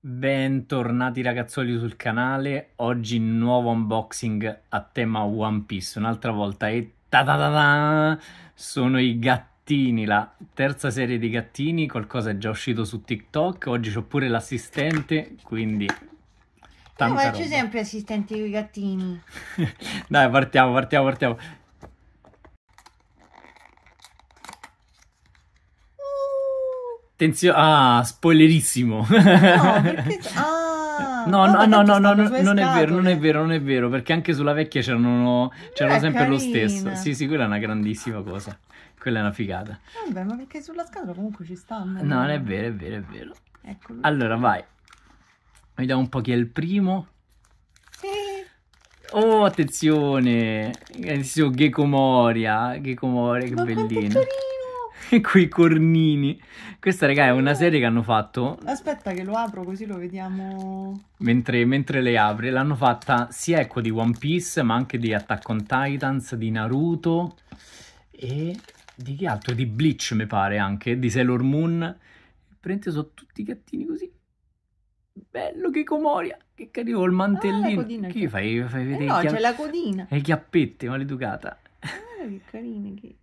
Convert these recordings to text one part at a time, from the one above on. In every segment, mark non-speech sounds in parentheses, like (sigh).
Bentornati ragazzoli sul canale, oggi nuovo unboxing a tema One Piece, un'altra volta e ta ta ta ta sono i gattini, la terza serie di gattini, qualcosa è già uscito su TikTok, oggi ho pure l'assistente, quindi eh, tanta Io faccio roba. sempre assistenti con i gattini. (laughs) Dai, partiamo, partiamo, partiamo. Attenzione, ah, spoilerissimo. No, perché... (laughs) Ah, no, no, no, no, no, no non è vero, non è vero, non è vero, perché anche sulla vecchia c'erano, c'erano eh, sempre carina. lo stesso. Sì, sì, quella è una grandissima cosa. Quella è una figata. Vabbè, ma perché sulla scatola comunque ci stanno. No, non è vero, è vero, è vero. Eccolo. Allora, vai. Vediamo un po' chi è il primo. Oh, attenzione! Attenzione, eh, oh, Gekomoria. Gekomoria, che Ma bellino quei (laughs) cornini. Questa, raga, è una serie che hanno fatto. Aspetta, che lo apro così lo vediamo. Mentre, mentre le apre, l'hanno fatta sia ecco di One Piece, ma anche di Attack on Titans, di Naruto e di che altro? Di Bleach, mi pare anche, di Sailor Moon. Prende sono tutti gattini così. Bello che comoria, che carino il ah, mantellino. Ah, che fai, fai vedere? Eh no, c'è la codina. E eh, chiappette, maleducata. Ah, che carine che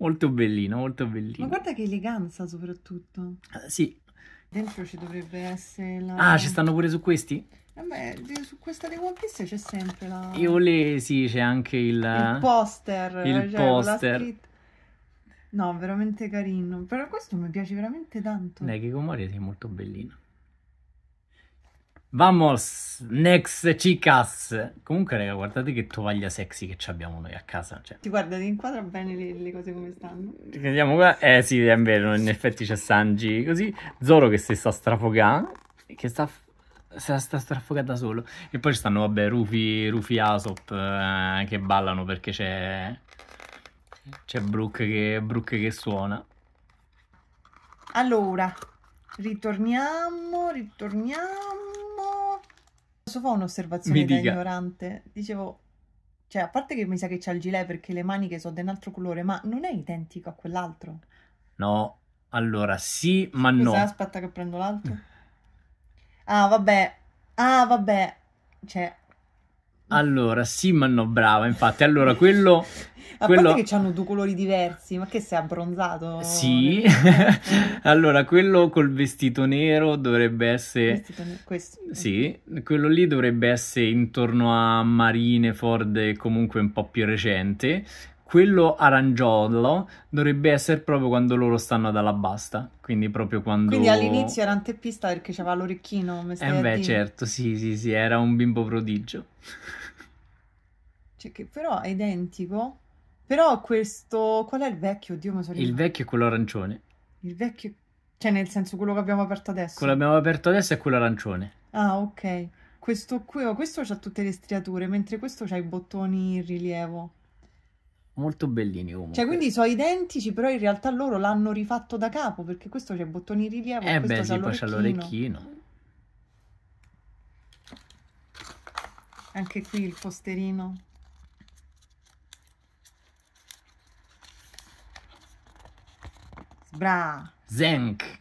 Molto bellino, molto bellino. Ma guarda che eleganza soprattutto. Uh, sì. Dentro ci dovrebbe essere la... Ah, ci stanno pure su questi? Vabbè, eh su questa di One Piece c'è sempre la... Io le... sì, c'è anche il... Il poster. Il cioè, poster. No, veramente carino. Però questo mi piace veramente tanto. Dai, che comore sei molto bellino. Vamos, next chicas. Comunque, raga, guardate che tovaglia sexy che abbiamo noi a casa. Cioè. Ti guarda, ti inquadra bene le, le cose come stanno. Vediamo qua. Eh sì, è vero, in effetti c'è Sanji così. Zoro che si sta strafogando. Che sta, se la sta strafogando da solo. E poi ci stanno, vabbè, Rufy, Rufy Asop eh, che ballano perché c'è... C'è Brooke che, Brooke che suona. Allora, ritorniamo, ritorniamo. Posso fare un'osservazione da ignorante? Dicevo, cioè, a parte che mi sa che c'è il gilet perché le maniche sono di un altro colore, ma non è identico a quell'altro? No, allora sì, ma Scusa, no. Aspetta che prendo l'altro. Ah, vabbè. Ah, vabbè. Cioè, allora, sì, ma no, brava, infatti. Allora, quello... (laughs) A quello... parte che hanno due colori diversi, ma che sei abbronzato? Sì. (laughs) (laughs) allora, quello col vestito nero dovrebbe essere... Vestito questo. Sì, quello lì dovrebbe essere intorno a Marine, Ford e comunque un po' più recente quello arangiolo dovrebbe essere proprio quando loro stanno ad Alabasta, quindi proprio quando... Quindi all'inizio era antepista perché c'aveva l'orecchino, Eh beh, certo, sì, sì, sì, era un bimbo prodigio. Cioè che però è identico, però questo... qual è il vecchio? Oddio, mi sono Il vecchio è quello arancione. Il vecchio... cioè nel senso quello che abbiamo aperto adesso? Quello che abbiamo aperto adesso è quello arancione. Ah, ok. Questo qui, oh, questo ha tutte le striature, mentre questo ha i bottoni in rilievo molto bellini comunque. Cioè, quindi sono identici, però in realtà loro l'hanno rifatto da capo, perché questo c'è bottoni rilievo eh beh, sì, poi c'ha l'orecchino. Anche qui il posterino. Bra. Zenk.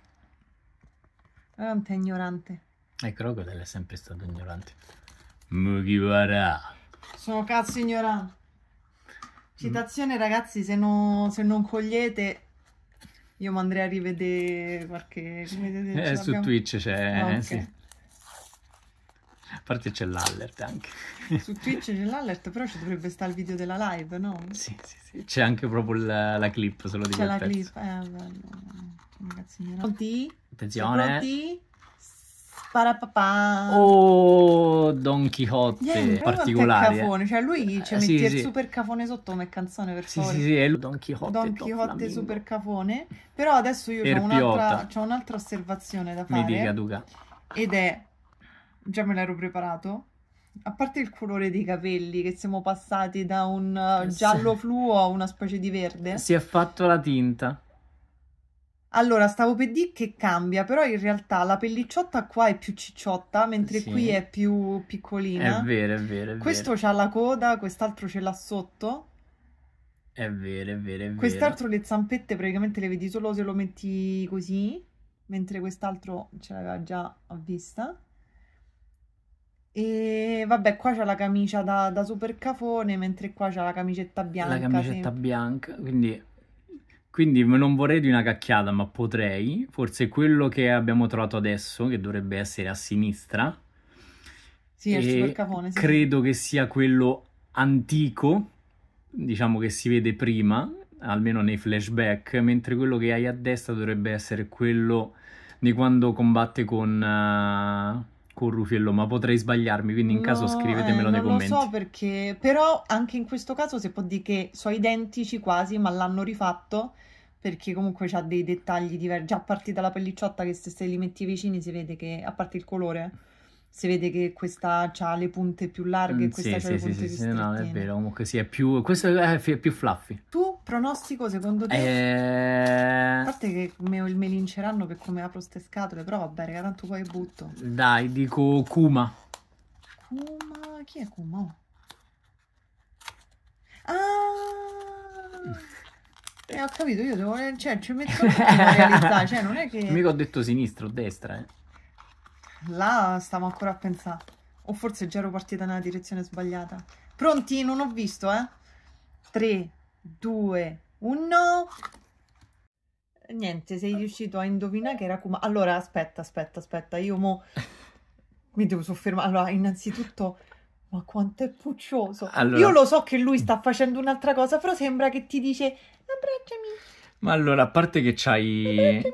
Quanto è ignorante. E eh, Crocodile è sempre stato ignorante. Mugiwara. Sono cazzo ignorante. Citazione, ragazzi, se, no, se non cogliete io mi andrei a rivedere qualche... Eh, su Twitch c'è... Eh, ah, okay. sì. A parte c'è l'allert anche. Su Twitch c'è l'allert, però ci dovrebbe stare il video della live, no? Sì, sì, sì. C'è anche proprio la, la clip, solo di C'è la pezzo. clip, eh, bello. Ragazzino. Pronti? Attenzione. Pronti? Parapapà. Oh, Don Quixote yeah, particolare. Il cioè lui ci eh, sì, mette sì. il super cafone sotto come canzone per sì, favore. Sì, sì, è Don Quixote. Don Quixote super cafone. Però adesso io ho un'altra, c'ho un'altra osservazione da fare. Mi dica, Duca. Ed è già me l'ero preparato. A parte il colore dei capelli, che siamo passati da un eh, giallo fluo a una specie di verde. Si è fatto la tinta. Allora, stavo per dire che cambia, però in realtà la pellicciotta qua è più cicciotta, mentre Sì. qui è più piccolina. È vero, è vero, è Questo vero. c'ha la coda, quest'altro ce l'ha sotto. È vero, è vero, è vero. Quest'altro le zampette praticamente le vedi solo se lo metti così, mentre quest'altro ce l'aveva già a vista. E vabbè, qua c'ha la camicia da, da super cafone, mentre qua c'ha la camicetta bianca. La camicetta sempre. bianca, quindi quindi non vorrei di una cacchiata, ma potrei. Forse quello che abbiamo trovato adesso, che dovrebbe essere a sinistra. Sì, è il capone. Sì. Credo che sia quello antico, diciamo che si vede prima, almeno nei flashback, mentre quello che hai a destra dovrebbe essere quello di quando combatte con... Uh con Ruffiello, ma potrei sbagliarmi, quindi in no, caso scrivetemelo eh, nei commenti. Non lo so perché, però anche in questo caso si può dire che sono identici quasi, ma l'hanno rifatto perché comunque c'ha dei dettagli diversi. Già a partire dalla pellicciotta che se, se li metti vicini si vede che, a parte il colore, si vede che questa ha le punte più larghe e mm, questa mm, sì, ha le sì, punte sì, più sì, no, è vero, comunque sì, è più, questo è, più fluffy. Tu, pronostico, secondo te? Eh... A parte che me, me linceranno per come apro ste scatole, però vabbè, raga, tanto poi butto. Dai, dico Kuma. Kuma? Chi è Kuma? Oh. Ah... Eh, ho capito, io devo... Eh, cioè, ci metto... in (laughs) realtà, cioè, non è che... Mica ho detto sinistra o destra, eh. Là stavo ancora a pensare. O forse già ero partita nella direzione sbagliata. Pronti? Non ho visto, eh? 3, 2, 1... Niente, sei riuscito a indovinare che era Kuma. Allora, aspetta, aspetta, aspetta. Io mo... Mi devo soffermare. Allora, innanzitutto... Ma quanto è puccioso. Allora... Io lo so che lui sta facendo un'altra cosa, però sembra che ti dice abbracciami. Ma allora, a parte che c'hai... Abbracciami.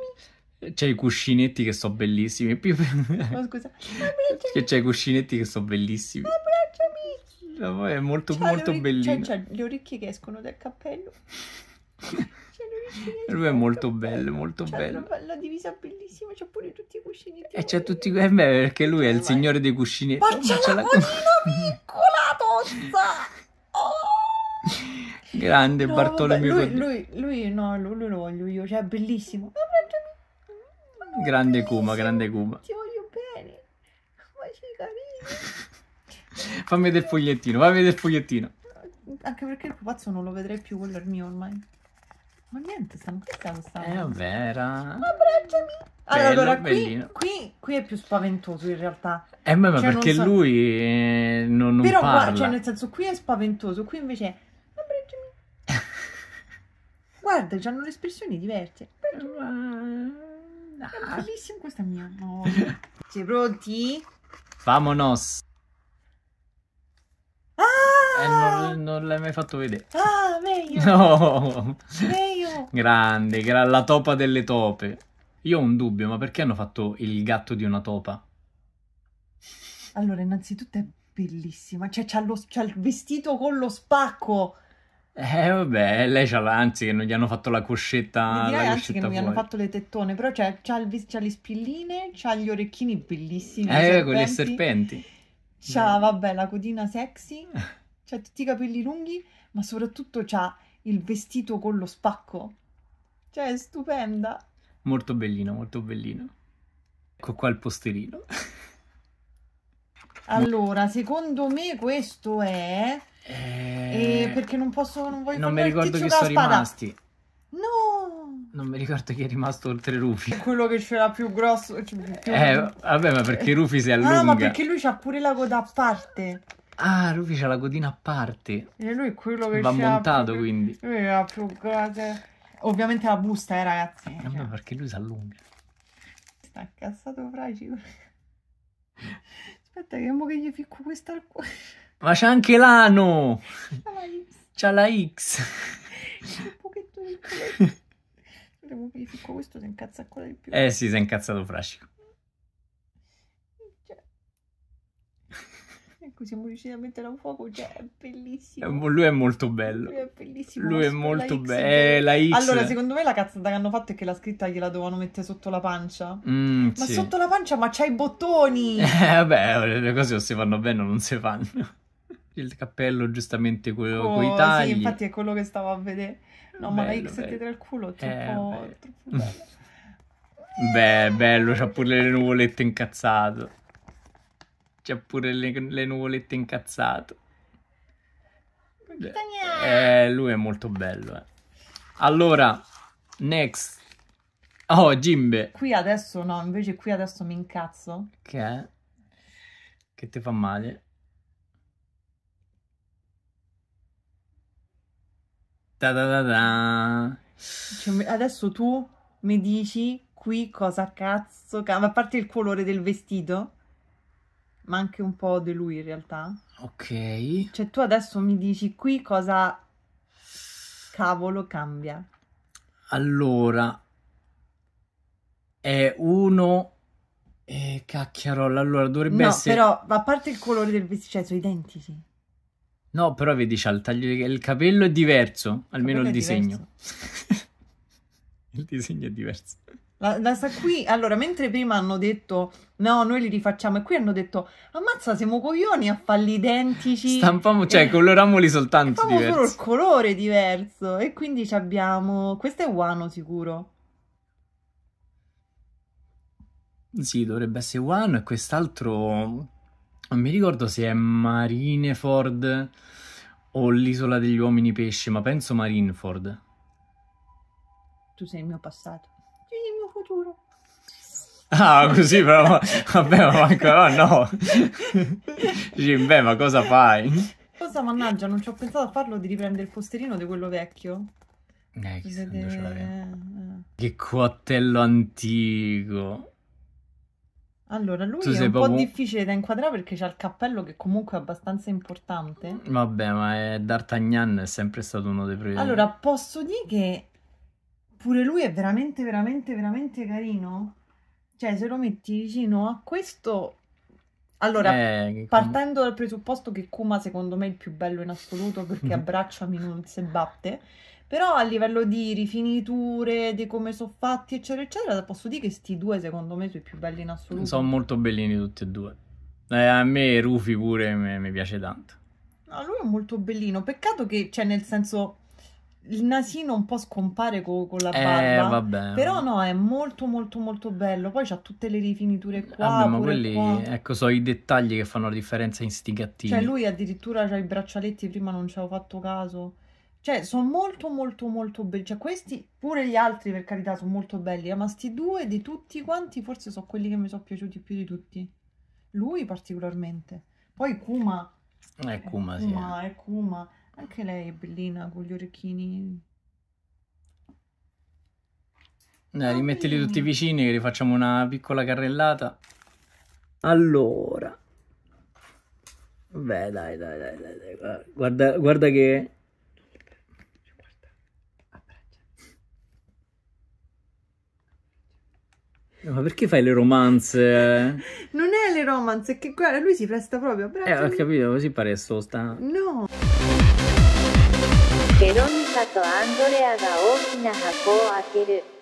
C'è i cuscinetti che sono bellissimi. Più... Ma scusa. C'è, (laughs) c'è i cuscinetti che sono bellissimi. Abbracciami. È molto, cioè, molto oric- bellino. C'è, cioè, c'è cioè, le orecchie che escono dal cappello. (laughs) Lui è molto bello, molto c'è bello. La, la divisa bellissima, c'è pure tutti i cuscinetti. Eh, e c'è tutti eh beh, perché lui è il signore dei cuscinetti. Ma c'è, c'è la, la (laughs) piccola tozza. Oh! Grande no, Bartolomeo. Lui, lui, lui, no, lui, lo voglio io, cioè è bellissimo. Ma Grande Kuma, grande Kuma. Ti voglio bene. Ma sei carino. (laughs) fammi vedere il fogliettino, fammi vedere il fogliettino. Anche perché il pupazzo non lo vedrei più, quello è il mio ormai. Ma niente, stanno qui stanno stanno. Eh, vera. era... Abbracciami. Bello, allora, qui, qui, qui, è più spaventoso in realtà. Eh, ma, cioè, perché non so... lui eh, non, non Però, parla. Però, cioè, nel senso, qui è spaventoso, qui invece è... Abbracciami. (laughs) Guarda, hanno le espressioni diverse. Eh, Abbracciami. Ah, bellissima questa mia. No. (laughs) Sei pronti? Vamonos. Ah! Eh, non, non l'hai mai fatto vedere. Ah, meglio. No. Meglio. Grande, la topa delle tope. Io ho un dubbio, ma perché hanno fatto il gatto di una topa? Allora, innanzitutto è bellissima. Cioè, c'ha il vestito con lo spacco. Eh vabbè, lei c'ha l'anzi che non gli hanno fatto la coscetta. Direi la anzi che non gli hanno fatto le tettone, però c'ha, c'ha, il, c'ha le spilline, c'ha gli orecchini bellissimi. Eh, con le serpenti. C'ha, vabbè, la codina sexy, (laughs) c'ha tutti i capelli lunghi, ma soprattutto c'ha il vestito con lo spacco. Cioè, è stupenda. Molto bellino, molto bellino. Ecco qua il posterino. allora, secondo me questo è eh, perché non posso, non voglio Non mi ricordo chi sono rimasti. No! Non mi ricordo chi è rimasto oltre Rufy. Quello che c'era più grosso. Cioè più... Eh, vabbè, ma perché Rufy eh. si allunga. No, ah, ma perché lui c'ha pure la coda a parte. Ah, Rufy c'ha la codina a parte. E lui è quello che Va montato, più... quindi. Lui eh, ha più cose. Ovviamente la busta, eh, ragazzi. Eh, cioè. Vabbè, cioè. perché lui si allunga. Sta incazzato fragile. (laughs) Aspetta che mo che gli ficco questa al cuore. Ma c'è anche l'ano! C'ha la X! C'ha la X! Un pochetto di Volevo verificare questo, si incazza ancora di più. Eh sì, si è incazzato frascico. Cioè... Ecco, siamo riusciti a mettere a fuoco, cioè è bellissimo. Eh, lui è molto bello. Lui è bellissimo. Lui è molto bello. Eh, allora, secondo me la cazzata che hanno fatto è che la scritta gliela dovevano mettere sotto la pancia. Mm, ma sì. sotto la pancia, ma c'ha i bottoni! (laughs) Eh, vabbè, le cose o si fanno bene o non si fanno il cappello giustamente quello oh, con i tagli. Sì, infatti è quello che stavo a vedere. No, bello, ma la X bello. dietro il culo è troppo, eh, troppo bello. (laughs) Beh, bello, c'ha pure le nuvolette incazzato. C'ha pure le, le nuvolette incazzato. Eh, lui è molto bello, eh. Allora, next. Oh, Jimbe. Qui adesso no, invece qui adesso mi incazzo. Che è? Che ti fa male? Da da da cioè, adesso tu mi dici qui cosa cazzo cambia, a parte il colore del vestito, ma anche un po' di lui in realtà. Ok. Cioè tu adesso mi dici qui cosa cavolo cambia. Allora, è uno... Eh, cacchiarolla, allora dovrebbe no, essere... però, a parte il colore del vestito, cioè sono identici. No, però vedi, c'ha il taglio il capello è diverso, almeno il, il disegno. (laughs) il disegno è diverso. La, la sa qui, allora, mentre prima hanno detto no, noi li rifacciamo, e qui hanno detto ammazza, siamo coglioni a farli identici. Stampiamo, cioè, eh, coloramoli soltanto Facciamo diverso. solo il colore diverso, e quindi abbiamo... Questo è Wano sicuro. Sì, dovrebbe essere Wano, e quest'altro non mi ricordo se è Marineford o l'isola degli uomini pesce, ma penso Marineford. Tu sei il mio passato, tu sei il mio futuro. Ah, così però, vabbè, ma ancora ah, no. Dici, beh, ma cosa fai? Cosa, mannaggia, non ci ho pensato a farlo di riprendere il posterino di quello vecchio. Eh, che, che, de... eh. che coattello antico. Allora, lui tu è un proprio... po' difficile da inquadrare perché c'ha il cappello che comunque è abbastanza importante. Vabbè, ma è... D'Artagnan è sempre stato uno dei primi. Allora, posso dire che pure lui è veramente, veramente, veramente carino? Cioè, se lo metti vicino a questo... Allora, eh, partendo dal presupposto che Kuma secondo me è il più bello in assoluto perché (laughs) abbracciami non si batte... Però a livello di rifiniture, di come sono fatti, eccetera, eccetera, posso dire che questi due, secondo me, sono i più belli in assoluto. Sono molto bellini tutti e due. Eh, a me Rufy pure mi piace tanto. No, lui è molto bellino. Peccato che, cioè, nel senso, il nasino un po' scompare co- con la eh, barba. Eh, vabbè. Però no, è molto molto molto bello. Poi c'ha tutte le rifiniture qua. Vabbè, ma quelli, qua. ecco, sono i dettagli che fanno la differenza in sti gattini. Cioè lui addirittura ha i braccialetti, prima non ci avevo fatto caso. Cioè, sono molto, molto, molto belli. Cioè, questi, pure gli altri, per carità, sono molto belli. Eh, ma sti due di tutti quanti, forse sono quelli che mi sono piaciuti più di tutti. Lui particolarmente. Poi Kuma. È Kuma, è Kuma sì. è eh, Kuma. Anche lei è bellina, con gli orecchini. Dai, eh, ah, rimettili tutti vicini che rifacciamo una piccola carrellata. Allora. Beh, dai, dai, dai, dai. Guarda, guarda che Eh, ma perché fai le romanze? non è le romanze, è che guarda, lui si presta proprio a braccio. Eh, ho capito, così pare sosta. No. Veronica Andrea ベロニカとアンドレアが大きな箱を開ける。